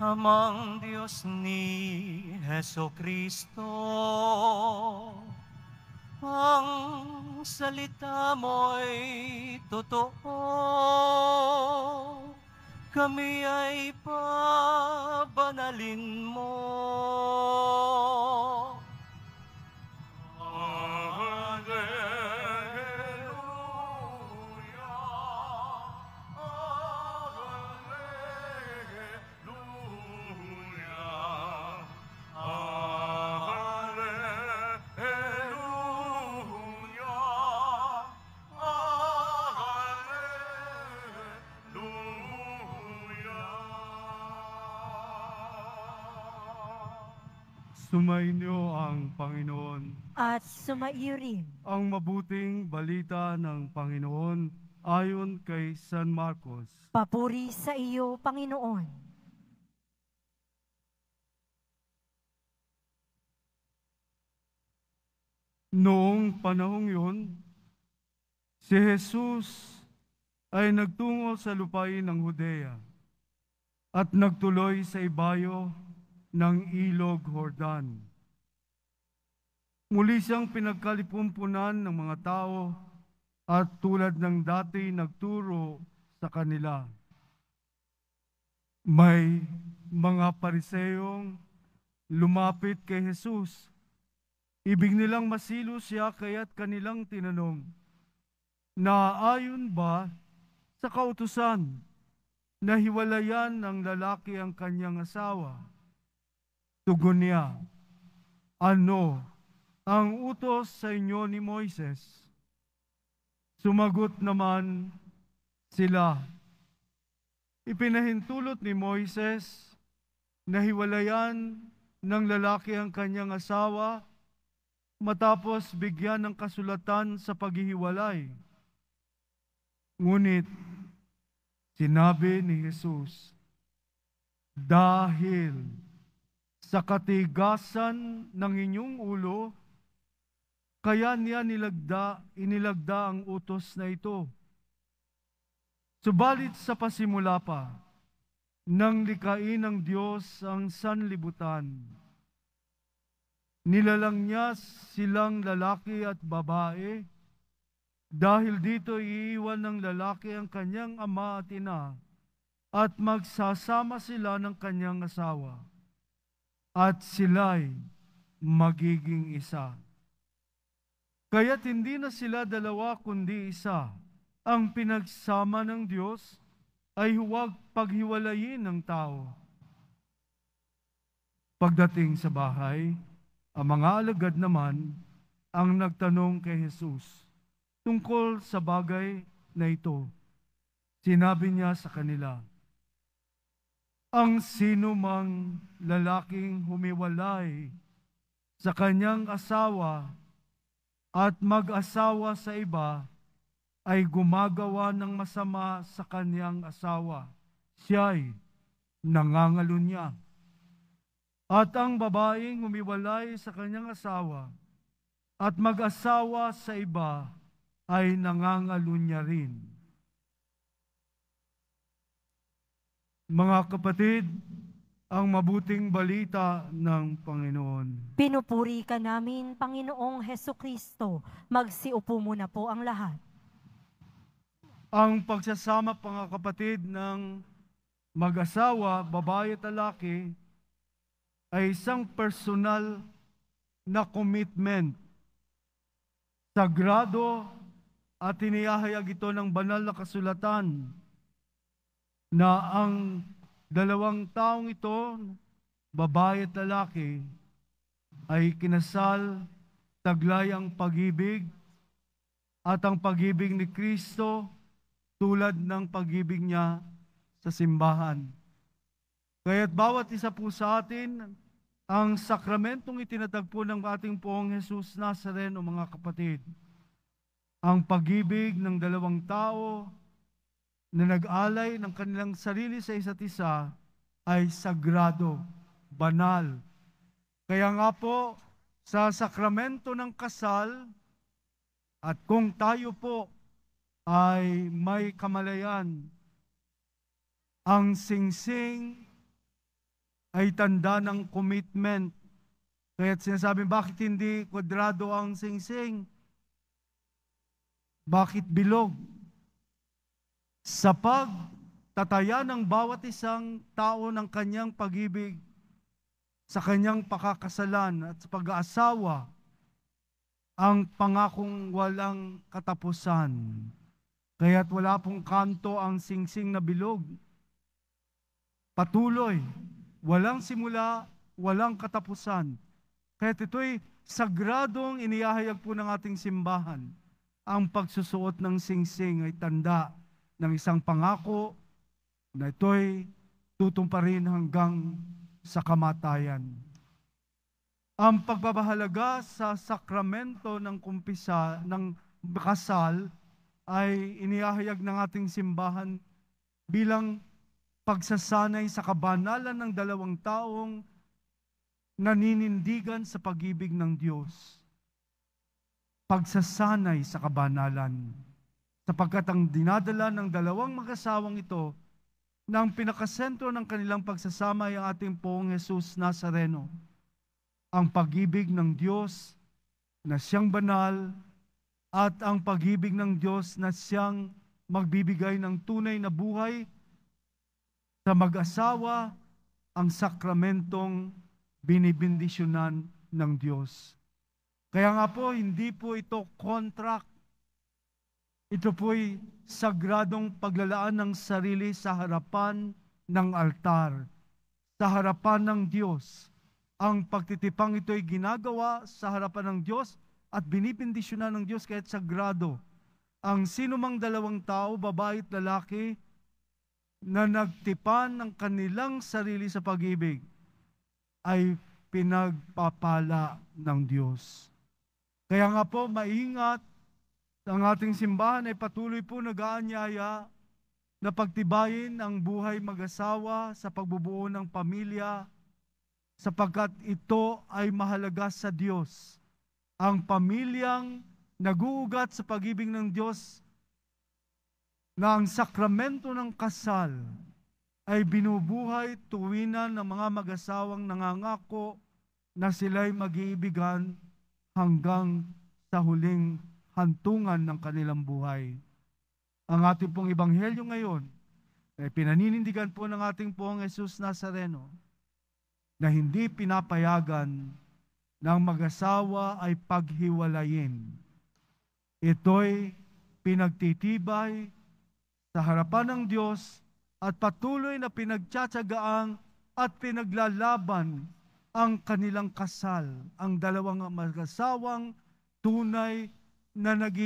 amang Dios ni Jesucristo. Ang salita mo'y totoo, kami ay pabanalin mo. Sumainyo ang Panginoon at sumaiyo rin ang mabuting balita ng Panginoon ayon kay San Marcos. Papuri sa iyo, Panginoon. Noong panahong yun, si Jesus ay nagtungo sa lupain ng Hudea at nagtuloy sa ibayo ng Ilog Jordan. Muli siyang pinagkalipumpunan ng mga tao at tulad ng dati nagturo sa kanila. May mga pariseyong lumapit kay Jesus. Ibig nilang masilo siya kaya't kanilang tinanong, Naaayon ba sa kautusan na hiwalayan ng lalaki ang kanyang asawa? Tugon niya, Ano ang utos sa inyo ni Moises? Sumagot naman sila. Ipinahintulot ni Moises na hiwalayan ng lalaki ang kanyang asawa matapos bigyan ng kasulatan sa paghihiwalay. Ngunit, sinabi ni Jesus, dahil sa katigasan ng inyong ulo, kaya niya nilagda, inilagda ang utos na ito. Subalit sa pasimula pa, nang likain ng Diyos ang sanlibutan, nilalang niya silang lalaki at babae, dahil dito iiwan ng lalaki ang kanyang ama at ina, at magsasama sila ng kanyang asawa at sila'y magiging isa. Kaya't hindi na sila dalawa kundi isa. Ang pinagsama ng Diyos ay huwag paghiwalayin ng tao. Pagdating sa bahay, ang mga alagad naman ang nagtanong kay Jesus tungkol sa bagay na ito. Sinabi niya sa kanila, ang sinumang lalaking humiwalay sa kanyang asawa at mag-asawa sa iba ay gumagawa ng masama sa kanyang asawa. Siya'y nangangalunya. At ang babaeng humiwalay sa kanyang asawa at mag-asawa sa iba ay nangangalunya rin. Mga kapatid, ang mabuting balita ng Panginoon. Pinupuri ka namin, Panginoong Heso Kristo. Magsiupo muna po ang lahat. Ang pagsasama, mga kapatid, ng mag-asawa, babae at lalaki ay isang personal na commitment. Sagrado at inihahayag ito ng banal na kasulatan na ang dalawang taong ito, babae at lalaki, ay kinasal, taglay ang pag-ibig, at ang pag-ibig ni Kristo tulad ng pag-ibig niya sa simbahan. Kaya't bawat isa po sa atin, ang sakramentong itinatagpo ng ating poong Jesus Nazareno, mga kapatid, ang pag-ibig ng dalawang tao na nag-alay ng kanilang sarili sa isa't isa ay sagrado, banal. Kaya nga po, sa sakramento ng kasal, at kung tayo po ay may kamalayan, ang singsing ay tanda ng commitment. Kaya sinasabi, bakit hindi kwadrado ang singsing? Bakit bilog? sa pagtataya ng bawat isang tao ng kanyang pag-ibig sa kanyang pakakasalan at sa pag-aasawa ang pangakong walang katapusan. Kaya't wala pong kanto ang singsing na bilog. Patuloy, walang simula, walang katapusan. Kaya't ito'y sagradong inihahayag po ng ating simbahan. Ang pagsusuot ng singsing ay tanda ng isang pangako na ito'y tutumparin hanggang sa kamatayan. Ang pagbabahalaga sa sakramento ng kumpisa, ng kasal ay inihahayag ng ating simbahan bilang pagsasanay sa kabanalan ng dalawang taong naninindigan sa pag-ibig ng Diyos. Pagsasanay sa kabanalan sapagkat ang dinadala ng dalawang mag-asawang ito na ang pinakasentro ng kanilang pagsasama ay ang ating poong Jesus Nazareno, ang pag-ibig ng Diyos na siyang banal at ang pag-ibig ng Diyos na siyang magbibigay ng tunay na buhay sa mag-asawa ang sakramentong binibindisyonan ng Diyos. Kaya nga po, hindi po ito contract ito po'y sagradong paglalaan ng sarili sa harapan ng altar, sa harapan ng Diyos. Ang pagtitipang ito'y ginagawa sa harapan ng Diyos at binibindisyonan ng Diyos kahit sagrado. Ang sinumang dalawang tao, babae at lalaki, na nagtipan ng kanilang sarili sa pag-ibig ay pinagpapala ng Diyos. Kaya nga po, maingat ang ating simbahan ay patuloy po nag-aanyaya na pagtibayin ang buhay mag-asawa sa pagbubuo ng pamilya sapagkat ito ay mahalaga sa Diyos. Ang pamilyang naguugat sa pagibig ng Diyos na ang sakramento ng kasal ay binubuhay tuwinan ng mga mag-asawang nangangako na sila'y mag-iibigan hanggang sa huling hantungan ng kanilang buhay. Ang ating pong ebanghelyo ngayon ay pinaninindigan po ng ating pong Jesus Nazareno na hindi pinapayagan ng mag-asawa ay paghiwalayin. Ito'y pinagtitibay sa harapan ng Diyos at patuloy na pinagtsatsagaan at pinaglalaban ang kanilang kasal, ang dalawang mag-asawang tunay na nag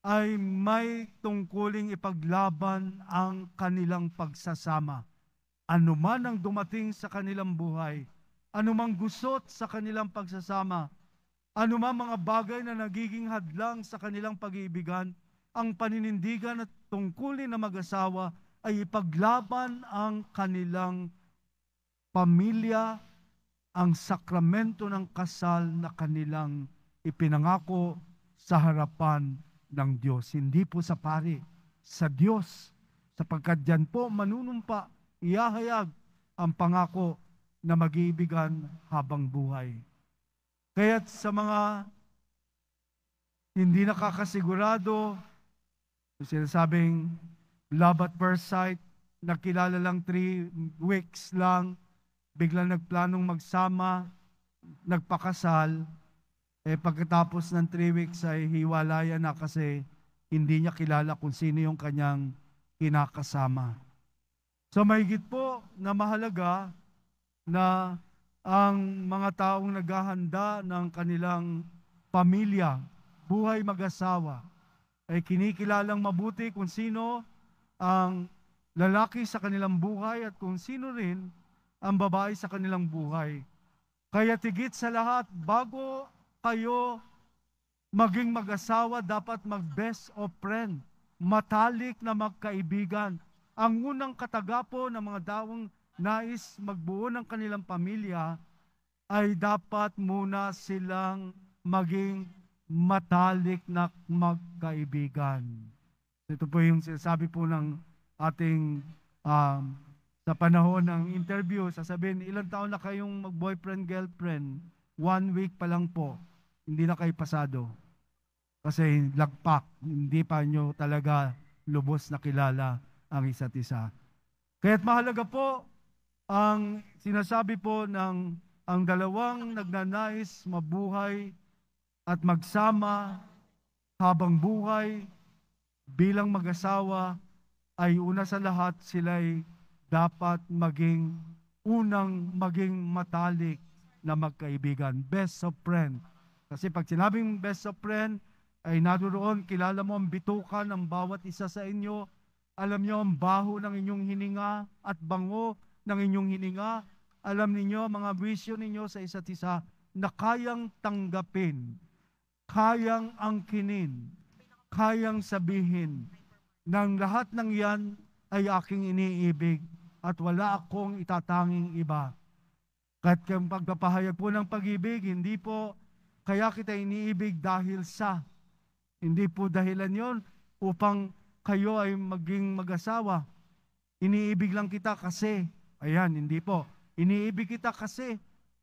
ay may tungkuling ipaglaban ang kanilang pagsasama. Ano man ang dumating sa kanilang buhay, anumang gusot sa kanilang pagsasama, anumang mga bagay na nagiging hadlang sa kanilang pag-iibigan, ang paninindigan at tungkulin na mag-asawa ay ipaglaban ang kanilang pamilya, ang sakramento ng kasal na kanilang ipinangako sa harapan ng Diyos. Hindi po sa pari, sa Diyos. Sapagkat dyan po manunumpa, iahayag ang pangako na mag-iibigan habang buhay. Kaya't sa mga hindi nakakasigurado, sinasabing love at first sight, nakilala lang three weeks lang, biglang nagplanong magsama, nagpakasal, eh pagkatapos ng three weeks ay hiwalayan na kasi hindi niya kilala kung sino yung kanyang kinakasama. So mahigit po na mahalaga na ang mga taong naghahanda ng kanilang pamilya, buhay mag-asawa, ay kinikilalang mabuti kung sino ang lalaki sa kanilang buhay at kung sino rin ang babae sa kanilang buhay. Kaya tigit sa lahat, bago kayo maging mag-asawa, dapat mag-best of friend, matalik na magkaibigan. Ang unang katagapo ng mga dawang nais magbuo ng kanilang pamilya ay dapat muna silang maging matalik na magkaibigan. Ito po yung sinasabi po ng ating um, sa panahon ng interview, sasabihin, ilang taon na kayong mag-boyfriend, girlfriend? One week pa lang po hindi na kayo pasado. Kasi lagpak, hindi pa nyo talaga lubos na kilala ang isa't isa. Kaya't mahalaga po ang sinasabi po ng ang dalawang nagnanais mabuhay at magsama habang buhay bilang mag-asawa ay una sa lahat sila'y dapat maging unang maging matalik na magkaibigan. Best of friends. Kasi pag sinabing best of friend, ay naroon, kilala mo ang bituka ng bawat isa sa inyo. Alam niyo ang baho ng inyong hininga at bango ng inyong hininga. Alam niyo mga vision ninyo sa isa't isa na kayang tanggapin, kayang angkinin, kayang sabihin ng lahat ng yan ay aking iniibig at wala akong itatanging iba. Kahit kayong pagpapahayag po ng pag-ibig, hindi po kaya kita iniibig dahil sa. Hindi po dahilan yon upang kayo ay maging mag-asawa. Iniibig lang kita kasi. Ayan, hindi po. Iniibig kita kasi.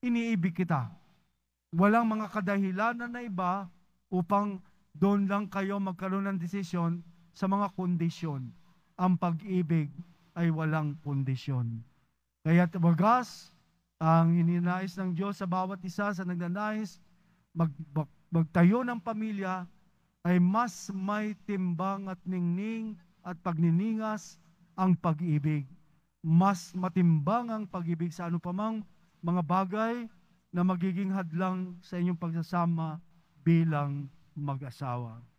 Iniibig kita. Walang mga kadahilanan na iba upang doon lang kayo magkaroon ng desisyon sa mga kondisyon. Ang pag-ibig ay walang kondisyon. Kaya wagas, ang hininais ng Diyos sa bawat isa sa nagnanais, mag, mag, magtayo ng pamilya ay mas may timbang at ningning at pagniningas ang pag-ibig. Mas matimbang ang pag-ibig sa ano pamang mga bagay na magiging hadlang sa inyong pagsasama bilang mag-asawa.